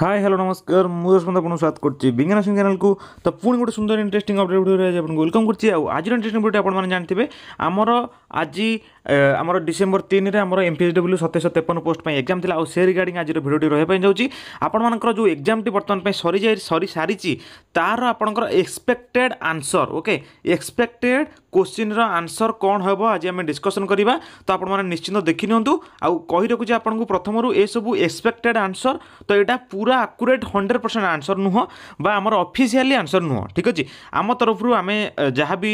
Hi hello नमस्कार ମୁଁ ସୁନ୍ଦର ଆପଣଙ୍କୁ ସ୍ୱାଗତ କରୁଛି ବିଜ୍ଞାନ ସିଂ ଚ୍ୟାନେଲକୁ ତ ପୁଣି ଗୋଟେ ସୁନ୍ଦର ଇଣ୍ଟରେଷ୍ଟିଂ ଅପଡ଼େଟ୍ ଭିଡ଼ିଓରେ ଆପଣଙ୍କୁ ୱେଲକମ୍ କରୁଛି ଆଉ ଆଜିର ଇଣ୍ଟରେଷ୍ଟିଂ ଭିଡ଼ିଓ ଆପଣମାନେ ଜାଣିଥିବେ ଆମର আজি আমার ডিসেম্বর তিনরে আমার এমপিএসডব্লু সতেশ তেপন পোস্ট পাই এক্সাম লা সে রিগার্ডিং আজর ভিডিওটি রহবা যাচ্ছি আপনার যে এক্সামটি বর্তমান সরি যাই সরি সারিছি তার আপনার এক্সপেক্টেড আনসর ওকে এক্সপেক্টেড কোশ্চিন্র আনসর কম হব আজ আমি ডিসকসন করা তো আপনার নিশ্চিন্ত দেখি নিউ আই রাখুছি আপনার প্রথমর এসব এক্সপেক্টেড আনসর তো এটা পুরা আকুরেট হন্ড্রেড পরসেন্ট আনসর নুহ বা আমার অফিসিয়ালি আনসর নুহ ঠিক আছে আমার তরফর আমি যা বি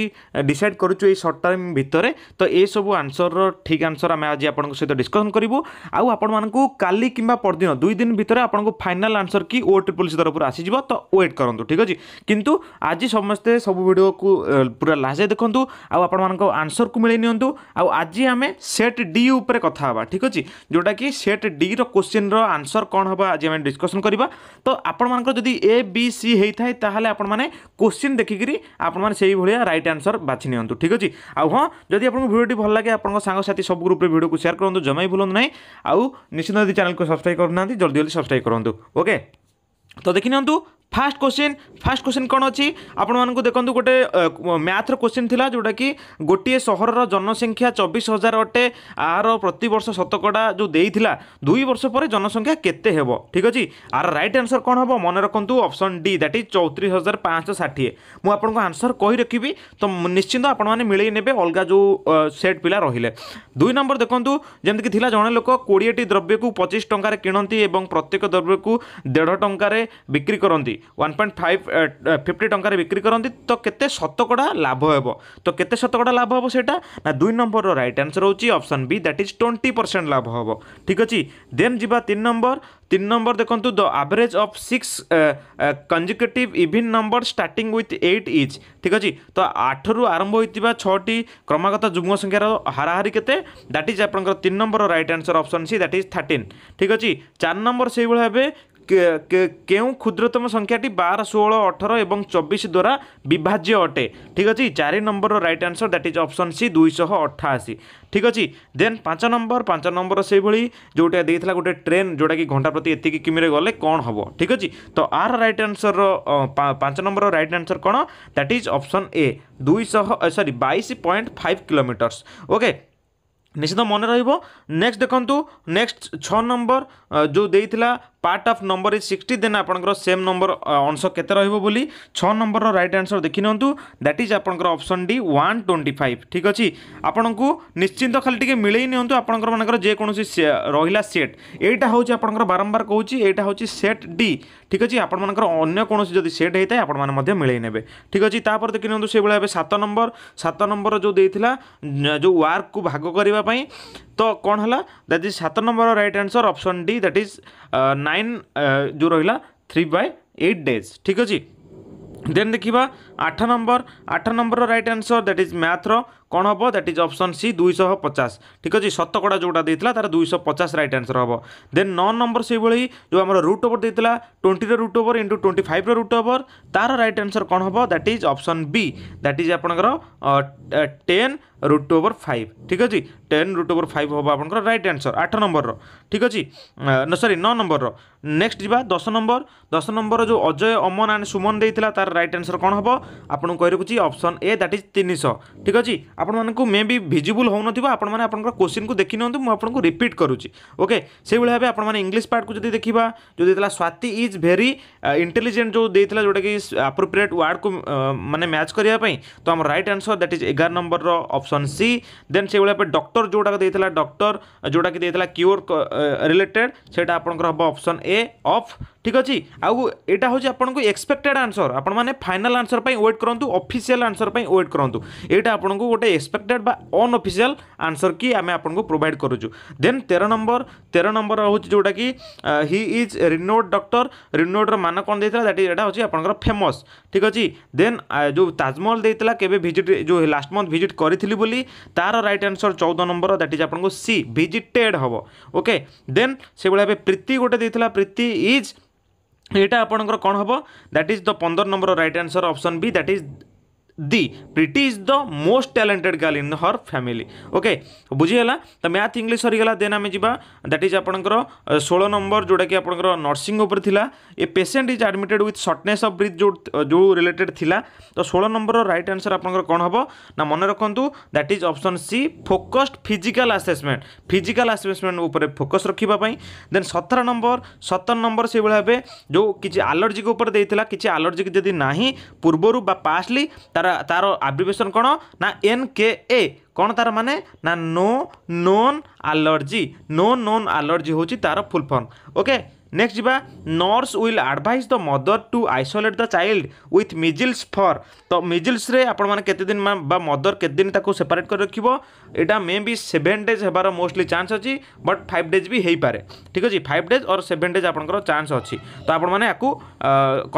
ডিসাইড করছু এই সর্ট টাইম ভিতরে তো ଏସବୁ ଆନ୍ସରର ଠିକ୍ ଆନ୍ସର ଆମେ ଆଜି ଆପଣଙ୍କ ସହିତ ଡିସ୍କସନ୍ କରିବୁ ଆଉ ଆପଣମାନଙ୍କୁ କାଲି କିମ୍ବା ପରଦିନ ଦୁଇ ଦିନ ଭିତରେ ଆପଣଙ୍କୁ ଫାଇନାଲ୍ ଆନ୍ସର କି ଓ ଟ୍ରିପଲ୍ ସି ତରଫରୁ ଆସିଯିବ ତ ୱେଟ୍ କରନ୍ତୁ ଠିକ୍ ଅଛି କିନ୍ତୁ ଆଜି ସମସ୍ତେ ସବୁ ଭିଡ଼ିଓକୁ ପୁରା ଲାଷ୍ଟ ଯାଏ ଦେଖନ୍ତୁ ଆଉ ଆପଣମାନଙ୍କ ଆନ୍ସରକୁ ମିଳେଇ ନିଅନ୍ତୁ ଆଉ ଆଜି ଆମେ ସେଟ୍ ଡି ଉପରେ କଥା ହେବା ଠିକ୍ ଅଛି ଯେଉଁଟାକି ସେଟ୍ ଡିର କୋଶ୍ଚିନ୍ର ଆନ୍ସର କ'ଣ ହେବ ଆଜି ଆମେ ଡିସ୍କସନ୍ କରିବା ତ ଆପଣମାନଙ୍କର ଯଦି ଏ ବି ସି ହେଇଥାଏ ତାହେଲେ ଆପଣମାନେ କୋଶ୍ଚିନ୍ ଦେଖିକିରି ଆପଣମାନେ ସେଇଭଳିଆ ରାଇଟ୍ ଆନ୍ସର ବାଛି ନିଅନ୍ତୁ ଠିକ୍ ଅଛି ଆଉ ହଁ ଯଦି ଆପଣଙ୍କୁ ভিডিওটি ভাল লাগে আপনার সাংসাথী সব গ্রুপে ভিডিওকে সেয়ার করুন জমাই ভুলতু না আউ নিশ্চিত যদি চ্যানেলকে সবসক্রাইব করুনা জলদি জলদি সবসক্রাইব করুন ওকে তো দেখি new first question first question কোণ অছি ଆପଣମାନଙ୍କୁ ଦେଖନ୍ତୁ ଗୋଟେ ମ୍ୟାଥ୍ର କୋଶ୍ଚିନ୍ ଥିଲା ଯେଉଁଟାକି ଗୋଟିଏ ସହରର ଜନସଂଖ୍ୟା ଚବିଶ ହଜାର ଅଟେ ଆର ପ୍ରତିବର୍ଷ ଶତକଡ଼ା ଯେଉଁ ଦେଇଥିଲା ଦୁଇ ବର୍ଷ ପରେ ଜନସଂଖ୍ୟା କେତେ ହେବ ଠିକ୍ ଅଛି ଆର ରାଇଟ୍ ଆନ୍ସର୍ କ'ଣ ହେବ ମନେ ରଖନ୍ତୁ ଅପସନ୍ ଡି ଦ୍ୟାଟ୍ ଇଜ୍ ଚଉତିରିଶ ହଜାର ପାଞ୍ଚଶହ ଷାଠିଏ ମୁଁ ଆପଣଙ୍କୁ ଆନ୍ସର୍ କହି ରଖିବି ତ ନିଶ୍ଚିନ୍ତ ଆପଣମାନେ ମିଳେଇ ନେବେ ଅଲଗା ଯେଉଁ ସେଟ୍ ପିଲା ରହିଲେ ଦୁଇ ନମ୍ବର ଦେଖନ୍ତୁ ଯେମିତିକି ଥିଲା ଜଣେ ଲୋକ କୋଡ଼ିଏଟି ଦ୍ରବ୍ୟକୁ ପଚିଶ ଟଙ୍କାରେ କିଣନ୍ତି ଏବଂ ପ୍ରତ୍ୟେକ ଦ୍ରବ୍ୟକୁ ଦେଢ଼ ଟଙ୍କାରେ ବିକ୍ରି କରନ୍ତି ওয়ান পয়েন্ট ফাইভ ফিফটি টঙ্কার বিক্রি করতে তো কেতে শতকড়া লাভ হব তো কেতে শতকড়া লাভ হব সেটা না দুই নম্বরর রাইট আনসর হচ্ছে option B that is twenty percent লাভ হব ঠিক আছে দেন যা তিন নম্বর তিন নম্বর দেখন্তু the average of six consecutive even number starting with eight each ঠিক আছে তো আঠর আরম্ভ হয়ে ছটি ক্রমাগত যুগ্ম সংখ্যার হারাহারি কেতে দ্যাট ইজ আপনার তিন number right answer option C that is thirteen ঠিক আছে চার নম্বর সেইভাবে କେଉଁ କ୍ଷୁଦ୍ରତମ ସଂଖ୍ୟାଟି ବାର ଷୋହଳ ଅଠର ଏବଂ ଚବିଶ ଦ୍ୱାରା ବିଭାଜ୍ୟ ଅଟେ ଠିକ୍ ଅଛି ଚାରି ନମ୍ବରର right answer that is option C ଦୁଇଶହ ଅଠାଅଶୀ ଠିକ୍ ଅଛି ଦେନ୍ ପାଞ୍ଚ ନମ୍ବର ପାଞ୍ଚ ନମ୍ବର ସେଇଭଳି ଯେଉଁଟା ଦେଇଥିଲା ଗୋଟେ ଟ୍ରେନ୍ ଯେଉଁଟାକି ଘଣ୍ଟା ପ୍ରତି ଏତିକି କିମିରେ ଗଲେ କ'ଣ ହେବ ଠିକ୍ ଅଛି ତ ଆର ରାଇଟ୍ ଆନ୍ସର୍ର ପାଞ୍ଚ ନମ୍ବରର ରାଇଟ୍ ଆନ୍ସର୍ କ'ଣ ଦ୍ୟାଟ୍ ଇଜ୍ ଅପସନ୍ ଏ ଦୁଇଶହ ସରି ବାଇଶ ପଏଣ୍ଟ ଫାଇଭ୍ କିଲୋମିଟର୍ସ ଓକେ নিশ্চিত মনে রহব নেক্সট দেখুন নেক্সট ছ নম্বর যে part of number is sixty then ଆପଣଙ୍କର ସେମ୍ ନମ୍ବର ଅଂଶ କେତେ ରହିବ ବୋଲି ଛଅ ନମ୍ବରର ରାଇଟ୍ ଆନ୍ସର୍ ଦେଖିନିଅନ୍ତୁ ଦ୍ୟାଟ୍ ଇଜ୍ ଆପଣଙ୍କର option D one twenty five ଠିକ୍ ଅଛି ଆପଣଙ୍କୁ ନିଶ୍ଚିନ୍ତ ଖାଲି ଟିକେ ମିଳେଇ ନିଅନ୍ତୁ ଆପଣଙ୍କର ମାନଙ୍କର ଯେକୌଣସି ରହିଲା ସେଟ୍ ଏଇଟା ହେଉଛି ଆପଣଙ୍କର ବାରମ୍ବାର କହୁଛି ଏଇଟା ହେଉଛି ସେଟ୍ ଡି ঠিক আছে আপনার অন্য কোণী যদি সেট হয়ে থাকে আপনার মিলাই নেবে ঠিক আছে তাপরে দেখি নিউ সেইভাবে এবার সাত নম্বর সাত নম্বর যেটা যে ওয়ার্ক কু ভাগ করা তো কম হল দ্যাট ইজ সাত number right answer option D that is nine nine ଯେଉଁ ରହିଲା থ্রি বাই এইট ডেজ ঠিক ଅଛି দেন ଦେଖିବା ଆଠ ନମ୍ବର ଆଠ ନମ୍ବରର ରାଇଟ୍ ଆନ୍ସର ଦ୍ୟାଟ୍ ଇଜ୍ ମ୍ୟାଥ୍ର କ'ଣ ହେବ ଦ୍ୟାଟ୍ ଇଜ୍ ଅପସନ୍ ସି ଦୁଇଶହ ପଚାଶ ଠିକ୍ ଅଛି ଶତକଡ଼ା ଯେଉଁଟା ଦେଇଥିଲା ତା'ର ଦୁଇଶହ ପଚାଶ ରାଇଟ୍ ଆନ୍ସର୍ ହେବ ଦେନ୍ ନନ୍ ନମ୍ବର ସେଇଭଳି ଯେଉଁ ଆମର ରୁଟ୍ ଓଭର ଦେଇଥିଲା ଟ୍ୱେଣ୍ଟିର ରୁଟ୍ ଓଭର ଇଣ୍ଟୁ ଟ୍ୱେଣ୍ଟି ଫାଇଭ୍ର ରୁଟ୍ ଓଭର ତା'ର ରାଇଟ୍ ଆନ୍ସର୍ କ'ଣ ହେବ that is option B that is ଆପଣଙ୍କର ଟେନ୍ ରୁଟ୍ ଓଭର ଫାଇଭ୍ ଠିକ୍ ଅଛି ଟେନ୍ ରୁଟ୍ ଓଭର ଫାଇଭ୍ ହେବ ଆପଣଙ୍କର ରାଇଟ୍ ଆନ୍ସର୍ ଆଠ ନମ୍ବରର ଠିକ୍ ଅଛି ସରି ନଅ ନମ୍ବରର ନେକ୍ସଟ ଯିବା ଦଶ ନମ୍ବର ଦଶ ନମ୍ବର ଯେଉଁ ଅଜୟ ଅମନ ଆଣ୍ଡ ସୁମନ ଦେଇଥିଲା ତା'ର ରାଇଟ୍ ଆନ୍ସର୍ କ'ଣ ହେବ ଆପଣଙ୍କୁ କହି ରଖୁଛି ଅପସନ୍ ଏ ଦ୍ୟାଟ୍ ଇଜ୍ ତିନିଶହ ଠିକ୍ ଅଛି आपँक मे बी हो होपर क्वेश्चन को देखी ना आपको रिपीट करुँचे ओके से भाई भाव आप इंग्लीश पार्ट को जो देखा uh, जो देता स्वाति इज भेरी इंटेलीजेन्ट जो देता जोटा कि आप्रोप्रिएट वार्ड को मैंने मैच करने तो आम रईट आनसर दैट इज एगार नंबर रपसन सी देन से भाई डक्टर जोटा देता डक्टर जोटा कि देता क्योर रिलेटेड सेप्सन ए अफ ঠিক ଅଛି ଆଉ ଏଇଟା ହେଉଛି ଆପଣଙ୍କୁ ଏକ୍ସପେକ୍ଟେଡ୍ ଆନ୍ସର ଆପଣମାନେ ଫାଇନାଲ୍ ଆନ୍ସର ପାଇଁ ୱେଟ୍ କରନ୍ତୁ ଅଫିସିଆଲ୍ ଆନ୍ସର ପାଇଁ ୱେଟ୍ କରନ୍ତୁ ଏଇଟା ଆପଣଙ୍କୁ ଗୋଟେ ଏକ୍ସପେକ୍ଟେଡ୍ ବା ଅନଅଫିସିଆଲ୍ ଆନ୍ସର କି ଆମେ ଆପଣଙ୍କୁ ପ୍ରୋଭାଇଡ଼ କରୁଛୁ ଦେନ୍ ତେର ନମ୍ବର ତେର ନମ୍ବର ହେଉଛି ଯେଉଁଟାକି ହି ଇଜ୍ ରିନୋଡ଼ ଡକ୍ଟର ରିନୋଡ଼ର ମାନ କ'ଣ ଦେଇଥିଲା ଦ୍ୟାଟ୍ ଇଜ୍ ଏଇଟା ହେଉଛି ଆପଣଙ୍କର ଫେମସ୍ ଠିକ୍ ଅଛି ଦେନ୍ ଯେଉଁ ତାଜମହଲ ଦେଇଥିଲା କେବେ ଭିଜିଟ୍ ଯେଉଁ ଲାଷ୍ଟ ମନ୍ଥ ଭିଜିଟ୍ କରିଥିଲି ବୋଲି ତା'ର ରାଇଟ୍ ଆନ୍ସର ଚଉଦ ନମ୍ବର ଦ୍ୟାଟ୍ ଇଜ୍ ଆପଣଙ୍କୁ ସି ଭିଜିଟେଡ଼୍ ହେବ ଓକେ ଦେନ୍ ସେଭଳି ଭାବେ ପ୍ରୀତି ଗୋଟେ ଦେଇଥିଲା ପ୍ରୀତି ଇଜ୍ ଏଇଟା ଆପଣଙ୍କର କ'ଣ ହେବ ଦ୍ୟାଟ୍ ଇଜ୍ ଦ ପନ୍ଦର number right answer option B that is the Preeti is the most talented girl in her family okay बुझीगला तो मैथ इंग्लीश सरीगला देन आम जी दैट इज आप षोल नंबर जोटा कि आप nursing a patient is admitted with shortness of breath जो जो related था तो षोल नंबर रईट आंसर आप कौन हम ना मन रखु that is option C focused physical assessment physical assessment उपर फोकस रखापी देन सतर नंबर सतर नंबर से भाव जो किसी आलर्जिक किसी आलर्जिक जदि ना पूर्वर पास्टली तार ତାର ତାର ଆବ୍ରିଭେସନ୍ କ'ଣ ନା ଏନ୍ କେ ଏ କ'ଣ ତାର ମାନେ ନା no known allergy no known allergy ହେଉଛି ତାର ଫୁଲ୍ ଫର୍ମ ଓକେ नेक्स्ट जी nurse will advise the mother to isolate the child with measles for तो मिजिल्स आपत दिन मदर के सेपरेट कर रखी एटा मे बी सेवेन डेज हमारे मोस्टली चान्स अच्छी बट फाइव डेज भी हो पाए ठीक अच्छे फाइव डेज और सेवेन डेज आप चान्स अच्छी तो आपको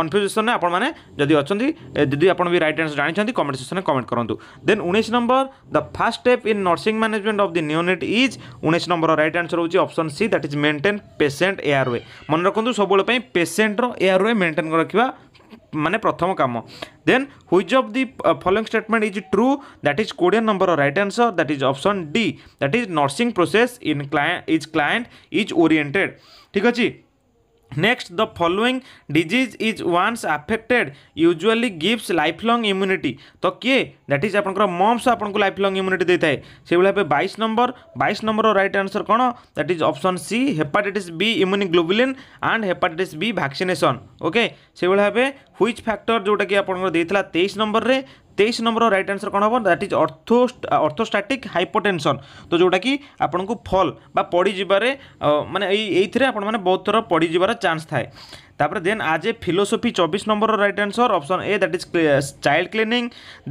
कन्फ्यूजेसन आपड़ी अच्छा दीदी आप रईट आंसर जानते हैं कमेंट सेक्शन में कमेंट करते देन उन्नीस number the first step in nursing management of the unit is उन्नीस number right answer option C that is maintain patient airway ମନେ ରଖନ୍ତୁ ସବୁବେଳେ ପାଇଁ ପେସେଣ୍ଟର ଏୟାର ୱେ ମେଣ୍ଟେନ୍ ରଖିବା ମାନେ ପ୍ରଥମ କାମ then which of the following statement is true that is କୋଡ଼ିଏ number right answer that is option D that is nursing process in cli is client is oriented ଠିକ୍ ଅଛି Next, the following disease is once affected usually gives lifelong immunity. তো କିଏ that is ଆପଣଙ୍କର mumps ଆପଣଙ୍କୁ lifelong immunity ଦେଇଥାଏ ସେଇଭଳି ଭାବେ ବାଇଶ ନମ୍ବର ବାଇଶ ନମ୍ବରର ରାଇଟ୍ ଆନ୍ସର୍ କ'ଣ that is option C hepatitis B immunoglobulin and hepatitis B vaccination okay ସେଇଭଳି ଭାବେ ହ୍ୱିଚ୍ ଫ୍ୟାକ୍ଟର ଯେଉଁଟାକି ଆପଣଙ୍କର ଦେଇଥିଲା ତେଇଶ ନମ୍ବରରେ তেইশ নম্বর রাইট আনসর কোণ হব দ্যাট ইজ অর্থো অর্থোস্টাটিক হাইপোটেনসন তো যেটা কি আপনার ফল বা পড়িযার মানে এই এইথে আপনার বহু থর পড়িযার চান্স থাকে তাপরে দেন আজ এ ফিলোসফি চব্বিশ number right answer option A that is child cleaning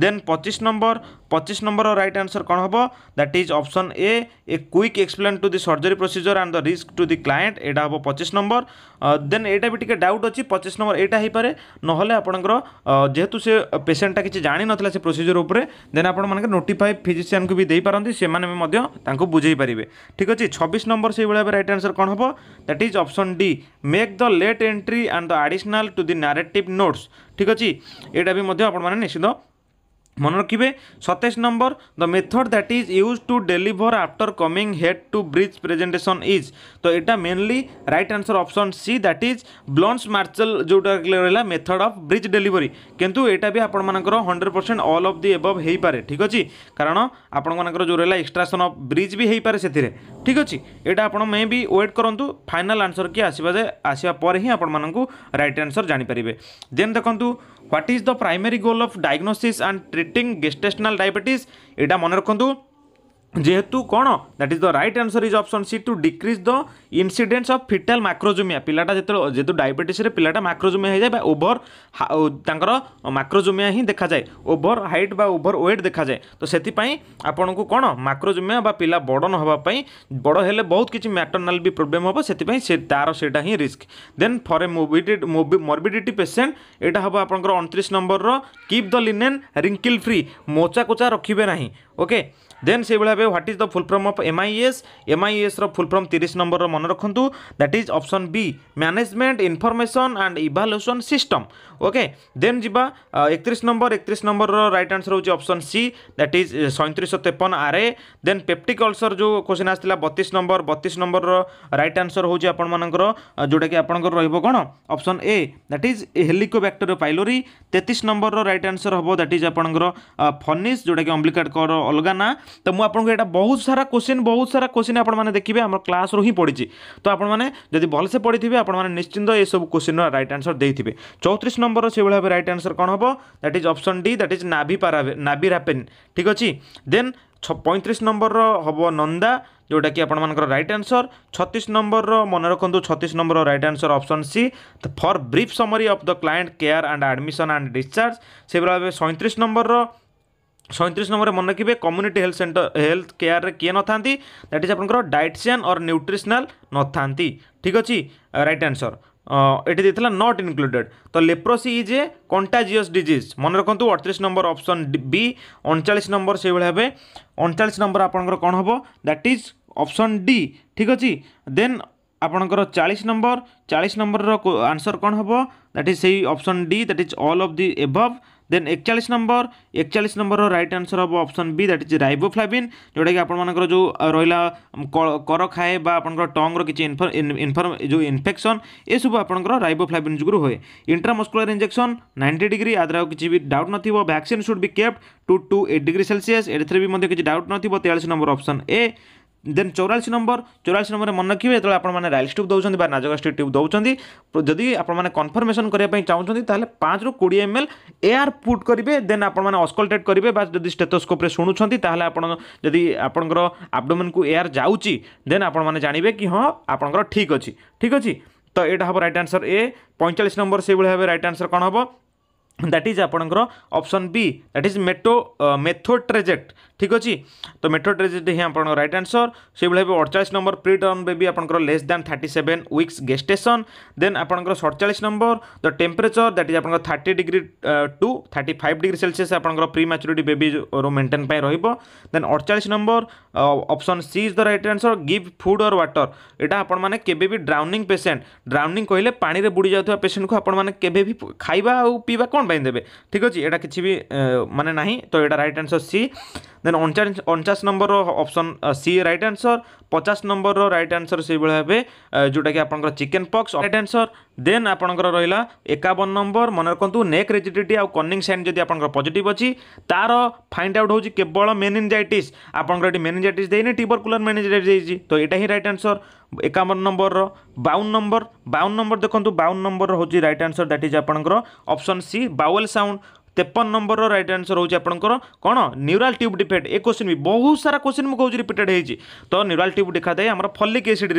then পঁচিশ নম্বর পঁচিশ নম্বর রাইট আনসর কম হব that is option A a quick explain to the surgery procedure and the risk to the client এটা হব পঁচিশ নম্বর দেন এইটা B টিকে doubt অছি পঁচিশ নম্বর এইটা হইপারে নহলে আপনার যেহেতু সে পেসেন্টটা কিছু জাঁ নথিলা সে প্রোসিজর উপরে দেন আপনার নোটিফাই ফিজিসিয়ান কু বি দেইপারতি সে তাঁকু বুঝাই পারিবে ঠিক আছে ছবিশ নম্বর সেইভাবে রাইট আনসর কম হব that is option D make the late entry theory and the additional to the narrative notes ঠিক ଅଛି ଏଇଟା ବି ମଧ୍ୟ ଆପଣମାନେ মনে রাখবে সতেশ number the method that is use to deliver after coming head to breech presentation is তো এটা mainly right answer option C that is Burns Marshall ଯେଉଁଟା ରହିଲା ମେଥଡ଼ ଅଫ୍ ବ୍ରିଜ୍ ଡେଲିଭରି କିନ୍ତୁ ଏଇଟା ବି ଆପଣମାନଙ୍କର hundred percent all of the above ହେଇପାରେ ଠିକ୍ ଅଛି କାରଣ ଆପଣମାନଙ୍କର ଯେଉଁ ରହିଲା ଏକ୍ସଟ୍ରାସନ୍ ଅଫ୍ ବ୍ରିଜ୍ ବି ହେଇପାରେ ସେଥିରେ ଠିକ୍ ଅଛି ଏଇଟା ଆପଣ ମେ ବି ୱେଟ୍ କରନ୍ତୁ ଫାଇନାଲ୍ ଆନ୍ସର୍ କି ଆସିବା ଯେ ଆସିବା ପରେ ହିଁ ଆପଣମାନଙ୍କୁ ରାଇଟ୍ ଆନ୍ସର୍ ଜାଣିପାରିବେ ଦେନ୍ ଦେଖନ୍ତୁ What is the primary goal of diagnosis and treating gestational diabetes? এটা মনে যেহেতু কোণ that is the right answer is option C to decrease the incidence of fetal macrosomia পিলাটা যেତେବେଳେ যেহেতু ডায়াবেটিসরে পিলাটা মাক্রোজোমিয়া হয়ে যায় বা ওভর তাঁর মাক্রোজোমিয়া হি দেখা যায় ওভর হাইট বা ওভর ওয়েট দেখা যায় তো সেপাই আপনার কোণ মাক্রোজোমিয়া বা পিলা বড় নহওয়া বড় হলে বহুত কিছু ম্যাটর্নাল বি প্রোবলেম হব সেপাই সে তার সেটা হি risk then for a morbid morbidity patient এটা হব আপনার অনত্রিশ নম্বরর keep the linen wrinkle free মোচা কোচা রখবে না ওকে ଦେନ୍ ସେଇଭଳିଆ ଭାବେ what is the full form of MIS ଏମ୍ଆଇଏସ୍ର ଫୁଲ୍ ଫର୍ମ ତିରିଶ ନମ୍ବରର ମନେ ରଖନ୍ତୁ that is option B management information and evaluation system okay then ଯିବା ଏକତିରିଶ ନମ୍ବର ଏକତିରିଶ ନମ୍ବରର ରାଇଟ୍ ଆନ୍ସର୍ ହେଉଛି ଅପସନ୍ ସି ଦ୍ୟାଟ୍ ଇଜ୍ ସଇଁତିରିଶହ ତେପନ ଆର୍ଏ ଦେନ୍ ପେପ୍ଟିକ୍ ଅଲ୍ସର୍ ଯେଉଁ କୋଶ୍ଚିନ୍ ଆସିଥିଲା ବତିଶ ନମ୍ବର ବତିଶ ନମ୍ବରର ରାଇଟ୍ ଆନ୍ସର୍ ହେଉଛି ଆପଣମାନଙ୍କର ଯେଉଁଟାକି ଆପଣଙ୍କର ରହିବ କ'ଣ option A that is Helicobacter pylori ତେତିଶ ନମ୍ବରର ରାଇଟ୍ ଆନ୍ସର୍ ହେବ ଦ୍ୟାଟ୍ ଇଜ୍ ଆପଣଙ୍କର ଫନିସ୍ ଯେଉଁଟାକି ଅମ୍ପ୍ଲିକାଟ୍ କର ଅଲଗା ନା তো ମୁଁ ଆପଣଙ୍କୁ ଏଇଟା ବହୁତ ସାରା କୋଶ୍ଚିନ୍ ବହୁତ ସାରା କୋଶ୍ଚିନ୍ ଆପଣମାନେ ଦେଖିବେ ଆମର କ୍ଲାସ୍ରୁ ହିଁ ପଡ଼ିଛି ତ ଆପଣମାନେ ଯଦି ଭଲସେ ପଢ଼ିଥିବେ ଆପଣମାନେ ନିଶ୍ଚିନ୍ତ ଏସବୁ କୋଶ୍ଚିନ୍ର ରାଇଟ୍ ଆନ୍ସର୍ ଦେଇଥିବେ ଚଉତିରିଶ ନମ୍ବରର ସେଇଭଳି ଭାବେ ରାଇଟ୍ ଆନ୍ସର୍ କ'ଣ ହେବ that is option D that is ନାଭି ପାରା ନାଭି ରାପେନ୍ ଠିକ୍ ଅଛି ଦେନ୍ ପଇଁତିରିଶ ନମ୍ବରର ହେବ ନନ୍ଦା ଯେଉଁଟାକି ଆପଣମାନଙ୍କର ରାଇଟ୍ ଆନ୍ସର୍ ଛତିଶ ନମ୍ବରର ମନେ ରଖନ୍ତୁ ଛତିଶ ନମ୍ବରର right answer option C for brief summary of the client care and admission and discharge ସେଭଳି ଭାବେ ସଇଁତିରିଶ ନମ୍ବରର ସଇଁତିରିଶ ନମ୍ବରରେ ମନେ ରଖିବେ କମ୍ୟୁନିଟି ହେଲ୍ଥ ସେଣ୍ଟର ହେଲ୍ଥ କେୟାରରେ କିଏ ନଥାନ୍ତି ଦ୍ୟାଟ୍ ଇଜ୍ ଆପଣଙ୍କର ଡାଏଟ୍ସିଆନ୍ ଅର୍ ନ୍ୟୁଟ୍ରିସନାଲ୍ ନଥାନ୍ତି ଠିକ୍ ଅଛି ରାଇଟ୍ ଆନ୍ସର୍ এটি দিয়েছিল নট ইনক্লুডেড তো leprosy is a contagious disease মনে রাখতু অড়তিশ নম্বর অপশন বি অনচাশ নম্বর সেইভাবে হবে অনচাশ নম্বর আপনার কম হব দ্যাট ইজ অপশন ডি ঠিক আছে দেন আপনার চাশ নম্বর চাশ নম্বর আনসর কম হব দ্যাট ইজ সেই option D that is all of the above then एकचाश नंबर एक चालीस नंबर रईट आनसर हम option B that is riboflavin जोटा कि आपर जो रहा कर खाए आपंकर टंग्र किसी इनफर्म जो इनफेक्शन ये सब आपंकर रइबोफ्लाविन जुगुर हुए इंट्रामस्कुलर इंजेक्शन नाइंटी डिग्री आदर किसी भी डाउट न vaccine should be kept to to eight degree Celsius एट भी किसी डाउट न तेयालीस नंबर अप्सन ए ଦେନ୍ ଚଉରାଳିଶ ନମ୍ବର ଚଉରାଳିଶ ନମ୍ବରରେ ମନେ ରଖିବେ ଯେତେବେଳେ ଆପଣମାନେ ରାଇଲ୍ସ ଟ୍ୟୁବ୍ ଦେଉଛନ୍ତି ବା ନାଜକା ଷ୍ଟିଟ୍ ଟ୍ୟୁବ୍ ଦେଉଛନ୍ତି ଯଦି ଆପଣମାନେ କନଫର୍ମେସନ୍ କରିବା ପାଇଁ ଚାହୁଁଛନ୍ତି ତାହେଲେ ପାଞ୍ଚରୁ କୋଡ଼ିଏ ଏମ୍ ଏଲ୍ ଏଆର୍ ପୁଟ୍ କରିବେ ଦେନ୍ ଆପଣମାନେ ଅସ୍କଲଟେଟ୍ କରିବେ ବା ଯଦି ଷ୍ଟେଥୋସ୍କୋପ୍ରେ ଶୁଣୁଛନ୍ତି ତାହେଲେ ଆପଣ ଯଦି ଆପଣଙ୍କର ଆବଡୋମେନ୍କୁ ଏଆର୍ ଯାଉଛି ଦେନ୍ ଆପଣମାନେ ଜାଣିବେ କି ହଁ ଆପଣଙ୍କର ଠିକ୍ ଅଛି ଠିକ୍ ଅଛି ତ ଏଇଟା ହେବ ରାଇଟ୍ ଆନ୍ସର୍ ଏ ପଇଁଚାଳିଶ ନମ୍ବର ସେଇଭଳି ଭାବେ ରାଇଟ୍ ଆନ୍ସର୍ କ'ଣ ହେବ ଦ୍ୟାଟ୍ ଇଜ୍ ଆପଣଙ୍କର option B that is meto methotrexate ঠিক ଅଛି ତ ମେଟ୍ରୋ ଟ୍ରେଜେଡ଼ି ହିଁ ଆପଣଙ୍କ ରାଇଟ୍ ଆନ୍ସର୍ ସେଇଭଳି ଭାବେ ଅଡ଼ଚାଳିଶ ନମ୍ବର ପ୍ରି ଟର୍ମ ବେବି ଆପଣଙ୍କର less than thirty seven weeks gestation then ଆପଣଙ୍କର ସଡ଼ଚାଳିଶ number the temperature that is ଆପଣଙ୍କର thirty degree to thirty five degree Celsius ଆପଣଙ୍କର ପ୍ରି ମ୍ୟାଚୁରିଟି ବେବିର ମେଣ୍ଟେନ୍ ପାଇଁ ରହିବ ଦେନ୍ ଅଡ଼ଚାଳିଶ number option C is the right answer give food or water ଏଇଟା ଆପଣମାନେ କେବେ ବି ଡ୍ରାଉନିଂ ପେସେଣ୍ଟ ଡ୍ରାଉନିଂ କହିଲେ ପାଣିରେ ବୁଡ଼ି ଯାଉଥିବା ପେସେଣ୍ଟକୁ ଆପଣମାନେ କେବେ ବି ଖାଇବା ଆଉ ପିଇବା କ'ଣ ପାଇଁ ଦେବେ ଠିକ୍ ଅଛି ଏଇଟା କିଛି ବି ମାନେ ନାହିଁ ତ ଏଇଟା ରାଇଟ୍ ଆନ୍ସର୍ ସି ଦେନ୍ ଅଣଚାଶ ଅଣଚାଶ ନମ୍ବରର ଅପସନ୍ ସି ରାଇଟ୍ ଆନ୍ସର୍ ପଚାଶ ନମ୍ବରର ରାଇଟ୍ ଆନ୍ସର୍ ସେଇଭଳି ଭାବେ ଯେଉଁଟାକି ଆପଣଙ୍କର chicken pox right answer then ଆପଣଙ୍କର ରହିଲା ଏକାବନ ନମ୍ବର ମନେ ରଖନ୍ତୁ ନେକ୍ ରେଜିଡିଟି ଆଉ କନିଙ୍ଗ ସାଇନ୍ ଯଦି ଆପଣଙ୍କର ପଜିଟିଭ୍ ଅଛି ତା'ର ଫାଇଣ୍ଡ ଆଉଟ୍ ହେଉଛି କେବଳ ମେନିଞ୍ଜାଇଟିସ୍ ଆପଣଙ୍କର ଏଠି ମେନିଞ୍ଜାଇଟିସ୍ ଦେଇନି ଟିବରକୁଲର ମେନିଞ୍ଜାଇଟିସ୍ ଦେଇଛି ତ ଏଇଟା ହିଁ ରାଇଟ୍ ଆନ୍ସର୍ ଏକାବନ ନମ୍ବରର ବାଉନ ନମ୍ବର ବାଉନ ନମ୍ବର ଦେଖନ୍ତୁ ବାଉନ ନମ୍ବର ହେଉଛି ରାଇଟ୍ ଆନ୍ସର୍ ଦ୍ୟାଟ୍ ଇଜ୍ ଆପଣଙ୍କର ଅପସନ୍ ସି ବାୱେଲ୍ ସାଉଣ୍ଡ তেপন নম্বর রাইট আনসর হচ্ছে আপনার কোণ নিউরাল টিউব ডিফেক্ট এ কোশ্চিন বি বহু সারা কোশ্চিন মু কହୁଛି রিপিটেড হয়েছি তো নিউরাল টিউব দেখাদায়ী আমার ফলিক এসিড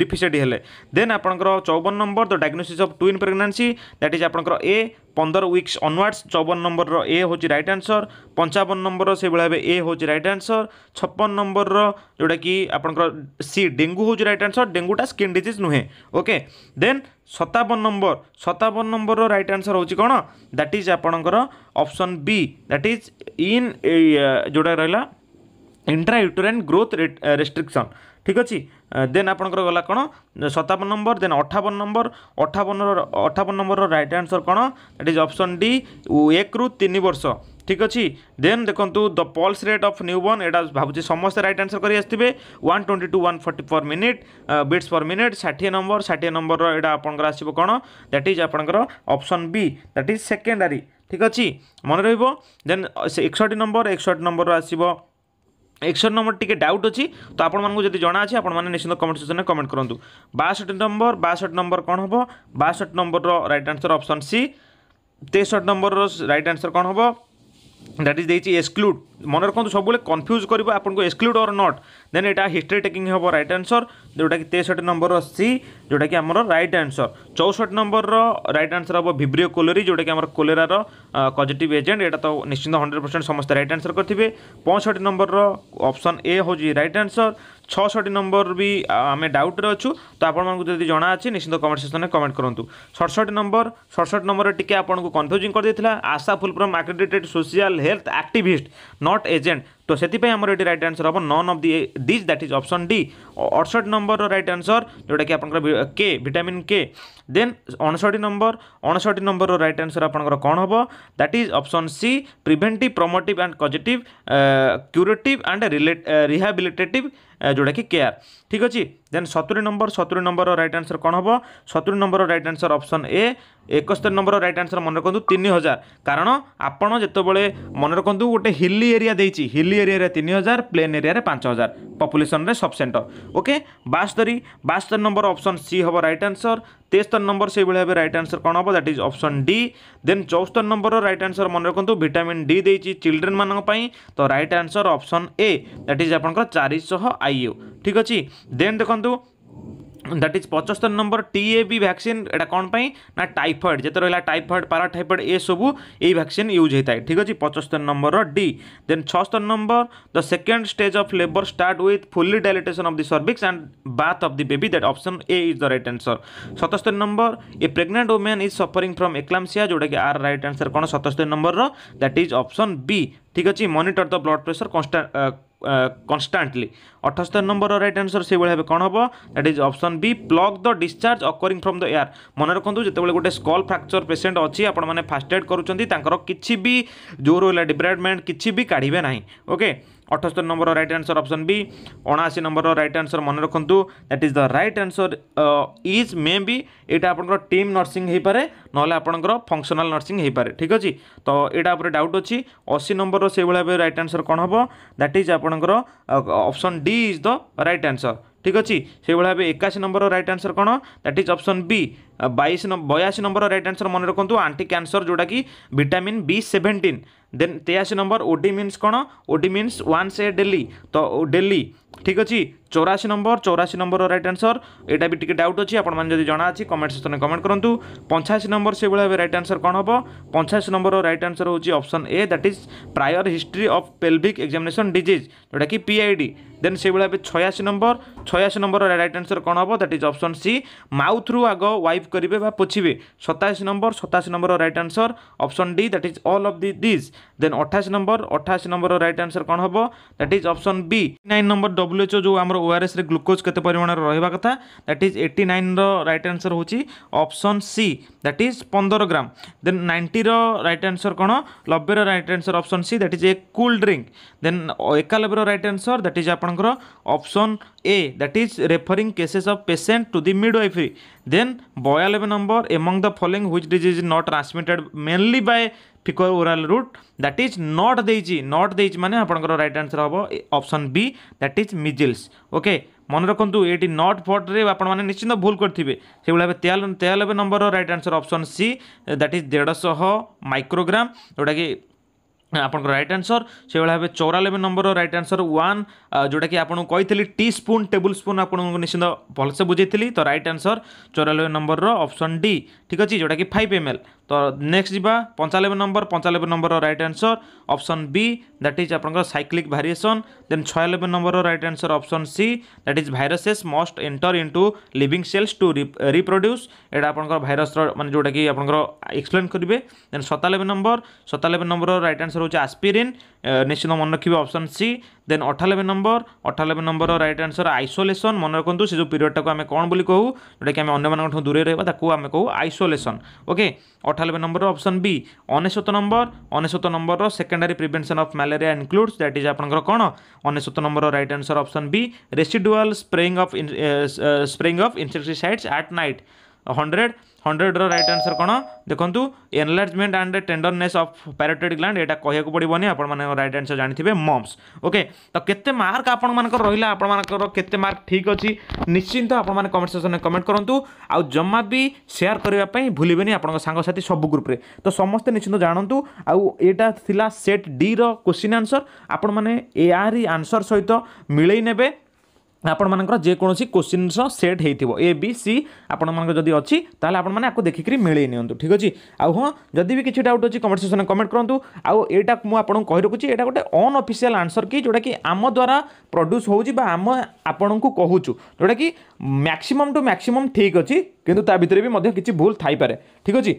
ডিফিসিয়েন্ট হলে দেন আপনার চৌবন number the diagnosis of twin pregnancy that is আপনার এ ପନ୍ଦର ୱିକ୍ସ ଅନୱାର୍ଡ଼ସ୍ ଚଉବନ ନମ୍ବରର ଏ ହେଉଛି ରାଇଟ୍ ଆନ୍ସର ପଞ୍ଚାବନ ନମ୍ବରର ସେଇଭଳି ଭାବେ ଏ ହେଉଛି ରାଇଟ୍ ଆନ୍ସର ଛପନ ନମ୍ବରର ଯେଉଁଟାକି ଆପଣଙ୍କର ସି ଡେଙ୍ଗୁ ହେଉଛି ରାଇଟ୍ ଆନ୍ସର ଡେଙ୍ଗୁଟା ସ୍କିନ୍ ଡିଜିଜ୍ ନୁହେଁ ଓକେ ଦେନ୍ ସତାବନ ନମ୍ବର ସତାବନ ନମ୍ବରର ରାଇଟ୍ ଆନ୍ସର ହେଉଛି କ'ଣ ଦ୍ୟାଟ୍ ଇଜ୍ ଆପଣଙ୍କର option B that is in ଯେଉଁଟା ରହିଲା ଇଣ୍ଟ୍ରାୟୁଟେରାଇନ୍ ଗ୍ରୋଥ୍ ରେଷ୍ଟ୍ରିକ୍ସନ୍ ঠিক ଅଛି ଦେନ୍ ଆପଣଙ୍କର ଗଲା କ'ଣ ସତାବନ ନମ୍ବର ଦେନ୍ ଅଠାବନ ନମ୍ବର ଅଠାବନର ଅଠାବନ ନମ୍ବରର ରାଇଟ୍ ଆନ୍ସର୍ କ'ଣ ଇଟ୍ ଇଜ୍ ଅପସନ୍ ଡି ଏକରୁ ତିନି ବର୍ଷ ঠিক আছে দেন দেখুন the pulse rate of newborn এটা ভাবুছি সমস্ত রাইট আনসর করে আসবে one twenty to one forty for minute beats for minute ষাঠিয়ে নম্বর ষাঠিয়ে নম্বর এটা আপনার আসবে কোণ দ্যাট ইজ আপনার option B that is secondary ঠিক আছে মনে রহব দেন একষট্টি নম্বর একষট্টি নম্বর আসবে ଏକ୍ସନ୍ ନମ୍ବର ଟିକେ ଡାଉଟ୍ ଅଛି ତ ଆପଣମାନଙ୍କୁ ଯଦି ଜଣା ଅଛି ଆପଣମାନେ ନିଶ୍ଚିତ କମେଣ୍ଟ ସେକ୍ସନ୍ରେ କମେଣ୍ଟ କରନ୍ତୁ ବାଷଠି ନମ୍ବର ବାଷଠି ନମ୍ବର କ'ଣ ହେବ ବାଷଠି ନମ୍ବରର ରାଇଟ୍ ଆନ୍ସର୍ ଅପସନ୍ ସି ତେଷଠି ନମ୍ବରର ରାଇଟ୍ ଆନ୍ସର୍ କ'ଣ ହେବ ଦ୍ୟାଟ୍ ଇଜ୍ ଦେଇଛି ଏକ୍ସକ୍ଲୁଡ୍ মনে রাখুন সবুলে কনফ্ୟୁଜ୍ କରିବ ଆପଣଙ୍କୁ ଏକ୍ସକ୍ଲୁଡ୍ ଅର୍ ନଟ୍ ଦେନ୍ ଏଇଟା ହିଷ୍ଟ୍ରି ଟେକିଂ ହେବ ରାଇଟ୍ ଆନ୍ସର୍ ଯେଉଁଟାକି ତେଷଠି ନମ୍ବରର ସି ଯେଉଁଟାକି ଆମର ରାଇଟ୍ ଆନ୍ସର୍ ଚଉଷଠି ନମ୍ବରର ରାଇଟ୍ ଆନ୍ସର୍ ହେବ ଭିବ୍ରିଓ କୋଲେରି ଯେଉଁଟାକି ଆମର କୋଲେରାର କଜିଟିଭ୍ ଏଜେଣ୍ଟ ଏଇଟା ତ ନିଶ୍ଚିନ୍ତ ହଣ୍ଡ୍ରେଡ଼ ପରସେଣ୍ଟ ସମସ୍ତେ ରାଇଟ୍ ଆନ୍ସର୍ କରିଥିବେ ପଞ୍ଚଷଠି ନମ୍ବରର ଅପସନ୍ ଏ ହେଉଛି ରାଇଟ୍ ଆନ୍ସର୍ ଛଅଷଠି ନମ୍ବର ବି ଆମେ ଡାଉଟ୍ରେ ଅଛୁ ତ ଆପଣମାନଙ୍କୁ ଯଦି ଜଣାଅଛି ନିଶ୍ଚିନ୍ତ କମେଣ୍ଟ ସେକ୍ସନ୍ରେ କମେଣ୍ଟ କରନ୍ତୁ ସଡ଼ଷଠି ନମ୍ବର ସଡ଼ଷଠି ନମ୍ବର ଟିକେ ଆପଣଙ୍କୁ କନଫ୍ୟୁଜିଂ କରିଦେଇଥିଲା ASHA full form accredited social health activist not agent তো ସେଥିପାଇଁ ଆମର ଏଠି ରାଇଟ୍ ଆନ୍ସର୍ ହେବ none of the these that is option D ଅଠଷଠି ନମ୍ବରର ରାଇଟ୍ ଆନ୍ସର୍ ଯେଉଁଟାକି ଆପଣଙ୍କର କେ ଭିଟାମିନ୍ କେ ଦେନ୍ ଅଣଷଠି ନମ୍ବର ଅଣଷଠି ନମ୍ବରର ରାଇଟ୍ ଆନ୍ସର୍ ଆପଣଙ୍କର କ'ଣ ହେବ that is option C preventive promotive and causative curative and rehabilitative ଯେଉଁଟାକି କେୟାର ଠିକ୍ ଅଛି ଦେନ୍ ସତୁରି ନମ୍ବର ସତୁରି ନମ୍ବରର ରାଇଟ୍ ଆନ୍ସର୍ କ'ଣ ହେବ ସତୁରି ନମ୍ବରର ରାଇଟ୍ ଆନ୍ସର୍ ଅପସନ୍ ଏ ଏକସ୍ତରୀ ନମ୍ବରର ରାଇଟ୍ ଆନ୍ସର୍ ମନେ ରଖନ୍ତୁ ତିନି ହଜାର କାରଣ ଆପଣ ଯେତେବେଳେ ମନେ ରଖନ୍ତୁ ଗୋଟେ ହିଲି ଏରିଆ ଦେଇଛି ହିଲି হিলি এরিয়ারে তিন হাজার প্লেন এরিয়ারে পাঁচ হাজার পপুলেসনরে সব সেন্টর ওকে বাস্তরি বাস্তরি নম্বর অপশন সি হব রাইট আনসর তেস্তর নম্বর সেইভাবে ভাবে রাইট আনসর কোণ হব that is option D then চৌস্তর নম্বর রাইট আনসর মনে রাখতু ভিটামিন ডি দিয়েছি চিলড্রেন মানক তো right answer option A that is আপনার চারিশহ আইইউ ঠিক আছে দেন দেখুন দ্যাট ইজ পঁচস্তর নম্বর টিএবি ভ্যাকসিন এটা কোণ পাই না টাইফয়েড যেতে রহিলা টাইফয়েড পারাটাইফয়েড এসবু এই ভ্যাকসিন ইউজ হয়ে ঠিক আছে পঁচস্তর নম্বর ডি দেন ছস্তর number the second stage of labour start with fully dilatation of the cervix and birth of the baby that option A is the right answer সতস্তর number a pregnant women is suffering from eclampsia যেটাকি আর right answer কোণ সতস্তর number that is option B ঠিক আছে monitor the blood pressure কনস্টা constantly ଅଠସ୍ତରୀ number right answer ସେଇଭଳି ଭାବେ କ'ଣ ହେବ that is option B plug the discharge occurring from the ear ମନେ ରଖନ୍ତୁ ଯେତେବେଳେ ଗୋଟେ ସ୍କଲ୍ ଫ୍ରାକ୍ଚର ପେସେଣ୍ଟ ଅଛି ଆପଣମାନେ ଫାଷ୍ଟ ଏଡ୍ କରୁଛନ୍ତି ତାଙ୍କର କିଛି ବି ଜୋର ହେଲା ଡିବ୍ରାଇଡ଼ମେଣ୍ଟ କିଛି ବି କାଢ଼ିବେ ନାହିଁ ଓକେ ଅଠସ୍ତରୀ number right answer option B অনাশি নম্বর রাইট আনসর মনে রাখতু that is the right answer is may be এটা আপনার টিম নর্সিং হয়েপরে নহলে আপনার ফংশনাল নর্সিং হয়েপরে ঠিক আছে তো এটা উপরে ডাউট অছি অশি নম্বর সেইভাবে ভাবে রাইট আনসর কম হব দ্যাট ইজ আপনার option D is the right answer ঠিক ଅଛି ସେଇଭଳି ଭାବେ ଏକାଅଶୀ ନମ୍ବର ରାଇଟ୍ ଆନ୍ସର୍ କ'ଣ ଦ୍ୟାଟ୍ ଇଜ୍ ଅପସନ୍ ବି ବାଇଶ ବୟାଅଶୀ ନମ୍ବର ରାଇଟ୍ ଆନ୍ସର୍ ମନେ ରଖନ୍ତୁ ଆଣ୍ଟି କ୍ୟାନ୍ସର ଯେଉଁଟାକି ଭିଟାମିନ୍ ବି ସେଭେଣ୍ଟିନ୍ দেন ତେୟାଅଶୀ ନମ୍ବର ଓଡ଼ି ମିନ୍ସ କ'ଣ OD means once a daily ତ ଡେଲି ଠିକ୍ ଅଛି ଚଉରାଶୀ ନମ୍ବର ଚଉରାଶୀ ନମ୍ବରର ରାଇଟ୍ ଆନ୍ସର୍ ଏଇଟା ବି ଟିକେ ଡାଉଟ୍ ଅଛି ଆପଣମାନେ ଯଦି ଜଣା ଅଛି କମେଣ୍ଟ ସେକ୍ସନ୍ରେ କମେଣ୍ଟ କରନ୍ତୁ ପଞ୍ଚାଅଶୀ ନମ୍ବର ସେଭଳିଆ ଏବେ ରାଇଟ୍ ଆନ୍ସର୍ କ'ଣ ହେବ ପଞ୍ଚାଅଶୀ ନମ୍ବରର ରାଇଟ୍ ଆନ୍ସର୍ ହେଉଛି option A that is prior history of pelvic examination disease ଯେଉଁଟାକି ପିଆଇଡ଼ି ଦେନ୍ ସେଭଳିଆ ଏବେ ଛୟାଅଶୀ ନମ୍ବର ଛୟାଅଶୀ ନମ୍ବରର ରାଇଟ୍ ଆନ୍ସର୍ କ'ଣ ହେବ ଦ୍ୟାଟ୍ ଇଜ୍ ଅପସନ୍ ସି ମାଉଥ୍ରୁ ଆଗ ୱାଇପ୍ କରିବେ ବା ପୋଛିବେ ସତାଅଶୀ ନମ୍ବର ସତାଅଶୀ ନମ୍ବରର right answer option D that is all of the these then অঠাশ নম্বর অঠাশ নম্বর রাইট আনসর কোণ হব that is option B nine number WHO যে আমার ওআরএসরে গ্লুকোজ কেতে পরিমাণের রহবা কথা দ্যাট ইজ এইটি নাইনর রাইট আনসর হচ্ছে অপসন সি দ্যাট ইজ পনেরো গ্রাম দেন নাইন্টির রাইট আনসর কোণ নবের right answer option C that is a cool drink then একানবের রাইট আনসর দ্যাট ইজ আপনার option A that is referring cases of patient to the midwifery. Then boy 11 number among the following which disease is not transmitted mainly by faeco oral route that is not ଦେଇଛି not ଦେଇଛି ମାନେ ଆପଣଙ୍କର right answer ହେବ option B that is measles okay ମନେ ରଖନ୍ତୁ ଏଇଠି not ଫଟ୍ରେ ଆପଣମାନେ ନିଶ୍ଚିନ୍ତ ଭୁଲ କରିଥିବେ ସେଭଳି ଭାବେ ତେୟାନବେ ନମ୍ବରର right answer option C that is ଦେଢ଼ଶହ ମାଇକ୍ରୋଗ୍ରାମ ଯେଉଁଟାକି ଆପଣଙ୍କର ରାଇଟ୍ ଆନ୍ସର୍ ସେଭଳି ଭାବେ ଚଉରାନବେ ନମ୍ବରର ରାଇଟ୍ ଆନ୍ସର୍ ୱାନ୍ ଯେଉଁଟାକି ଆପଣଙ୍କୁ କହିଥିଲି ଟି ସ୍ପୁନ୍ ଟେବୁଲ୍ ସ୍ପୁନ୍ ଆପଣଙ୍କୁ ନିଶ୍ଚିନ୍ତ ଭଲସେ ବୁଝେଇଥିଲି ତ ରାଇଟ୍ ଆନ୍ସର୍ ଚଉରାନବେ ନମ୍ବରର ଅପସନ୍ ଡି ଠିକ୍ ଅଛି ଯେଉଁଟାକି ଫାଇଭ୍ ଏମ୍ ଏଲ୍ ତ ନେକ୍ସଟ ଯିବା ପଞ୍ଚାନବେ ନମ୍ବର ପଞ୍ଚାନବେ ନମ୍ବରର right answer option B that is ଆପଣଙ୍କର ସାଇକ୍ଲିକ୍ ଭାରିଏସନ୍ ଦେନ୍ ଛୟାନବେ ନମ୍ବରର right answer option C that is viruses must enter into living cells to reproduce ଏଇଟା ଆପଣଙ୍କର ଭାଇରସର ମାନେ ଯେଉଁଟାକି ଆପଣଙ୍କର ଏକ୍ସପ୍ଲେନ୍ କରିବେ ଦେନ୍ ସତାନବେ ନମ୍ବର ସତାନବେ ନମ୍ବରର ରାଇଟ୍ ଆନ୍ସର ହେଉଛି ଆସ୍ପିରିନ୍ ନିଶ୍ଚିତ ମନେ ରଖିବେ ଅପସନ୍ ସି ଦେନ୍ ଅଠାନବେ ନମ୍ବର ଅଠାନବେ ନମ୍ବରର ରାଇଟ୍ ଆନ୍ସର ଆଇସୋଲେସନ୍ ମନେ ରଖନ୍ତୁ ସେ ଯେଉଁ ପିରିୟଡ଼ଟାକୁ ଆମେ କ'ଣ ବୋଲି କହୁ ଯେଉଁଟାକି ଆମେ ଅନ୍ୟମାନଙ୍କଠୁ ଦୂରେଇ ରହିବା ତାକୁ ଆମେ କହୁ ଆଇସୋଲେସନ୍ ଓକେ अठानबे नंबर अप्सन बी अनेशत नंबर अनेशत नंबर सेकेंडरी प्रिभेन्सन अफ मैले इनक्लूड्स दैट इज आपर कौन अनेशत number right answer option B residual spraying of spraying of insecticides at night hundred ହଣ୍ଡ୍ରେଡ଼୍ର ରାଇଟ୍ ଆନ୍ସର୍ କ'ଣ ଦେଖନ୍ତୁ enlargement and tenderness of parotid gland ଏଇଟା କହିବାକୁ ପଡ଼ିବନି ଆପଣମାନେ ରାଇଟ୍ ଆନ୍ସର୍ ଜାଣିଥିବେ ମମ୍ସ ଓକେ ତ କେତେ ମାର୍କ ଆପଣମାନଙ୍କର ରହିଲା ଆପଣମାନଙ୍କର କେତେ ମାର୍କ ଠିକ୍ ଅଛି ନିଶ୍ଚିନ୍ତ ଆପଣମାନେ କମେଣ୍ଟ ସେକ୍ସନ୍ରେ କମେଣ୍ଟ କରନ୍ତୁ ଆଉ ଜମା ବି ସେୟାର କରିବା ପାଇଁ ଭୁଲିବେନି ଆପଣଙ୍କ ସାଙ୍ଗସାଥି ସବୁ ଗ୍ରୁପ୍ରେ ତ ସମସ୍ତେ ନିଶ୍ଚିନ୍ତ ଜାଣନ୍ତୁ ଆଉ ଏଇଟା ଥିଲା ସେଟ୍ ଡିର କୋଶ୍ଚିନ୍ ଆନ୍ସର୍ ଆପଣମାନେ ଏହାରି ଆନ୍ସର୍ ସହିତ ମିଳେଇ ନେବେ ଆପଣମାନଙ୍କର ଯେକୌଣସି କୋଶ୍ଚିନ୍ର ସେଟ୍ ହେଇଥିବ ଏ ବି ସି ଆପଣମାନଙ୍କର ଯଦି ଅଛି ତାହେଲେ ଆପଣମାନେ ଆକୁ ଦେଖିକରି ମିଳେଇ ନିଅନ୍ତୁ ଠିକ୍ ଅଛି ଆଉ ହଁ ଯଦି ବି କିଛି ଡାଉଟ୍ ଅଛି କମେଣ୍ଟ ସେକ୍ସନ୍ରେ କମେଣ୍ଟ କରନ୍ତୁ ଆଉ ଏଇଟା ମୁଁ ଆପଣଙ୍କୁ କହି ରଖୁଛି ଏଇଟା ଗୋଟେ ଅନଅଫିସିଆଲ୍ ଆନ୍ସର୍ କି ଯେଉଁଟାକି ଆମ ଦ୍ୱାରା ପ୍ରଡ୍ୟୁସ୍ ହେଉଛି ବା ଆମ ଆପଣଙ୍କୁ କହୁଛୁ ଯେଉଁଟାକି ম্যাক্সিমম টু ম্যাক্সিমম ঠিক ଅଛି କିନ୍ତୁ ତା ଭିତରେ ବି ମଧ୍ୟ କିଛି ଭୁଲ ଥାଇପାରେ ଠିକ୍ ଅଛି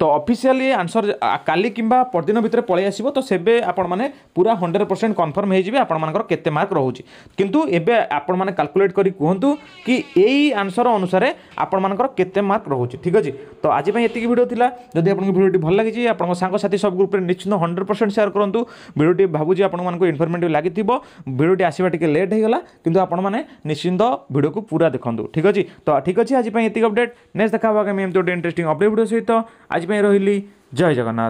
ତ ଅଫିସିଆଲି ଆନ୍ସର୍ କାଲି କିମ୍ବା ପରଦିନ ଭିତରେ ପଳେଇ ଆସିବ ତ ସେବେ ଆପଣମାନେ ପୁରା ହଣ୍ଡ୍ରେଡ଼ ପରସେଣ୍ଟ କନଫର୍ମ ହେଇଯିବେ ଆପଣମାନଙ୍କର କେତେ ମାର୍କ ରହୁଛି କିନ୍ତୁ ଏବେ ଆପଣମାନେ କାଲକୁଲେଟ୍ କରି କୁହନ୍ତୁ କି ଏଇ ଆନ୍ସର୍ ଅନୁସାରେ ଆପଣମାନଙ୍କର କେତେ ମାର୍କ ରହୁଛି ଠିକ୍ ଅଛି ତ ଆଜି ପାଇଁ ଏତିକି ଭିଡ଼ିଓ ଥିଲା ଯଦି ଆପଣଙ୍କୁ ଭିଡ଼ିଓଟି ଭଲ ଲାଗିଛି ଆପଣଙ୍କ ସାଙ୍ଗସାଥି ସବ୍ ଗ୍ରୁପ୍ରେ ନିଶ୍ଚିନ୍ତ ହଣ୍ଡ୍ରେଡ଼ ପରସେଣ୍ଟ ସେୟାର କରନ୍ତୁ ଭିଡ଼ିଓଟି ଭାବୁଛି ଆପଣମାନଙ୍କୁ ଇନଫର୍ମେଟିଭ୍ ଲାଗିଥିବ ଭିଡ଼ିଓଟି ଆସିବା ଟିକେ ଲେଟ୍ ହେଇଗଲା କିନ୍ତୁ ଆପଣମାନେ ନିଶ୍ଚିନ୍ତ ଭିଡ଼ିଓକୁ ପୁରା দেখুন ঠিক আছে তো ঠিক আছে আজ এত অপডেট নেক্সট দেখা হওয়া আমি এমতি গোটে ইন্টারেস্টিং অপডেট ভিডিও সহিত আজ রহলি জয় জগন্নাথ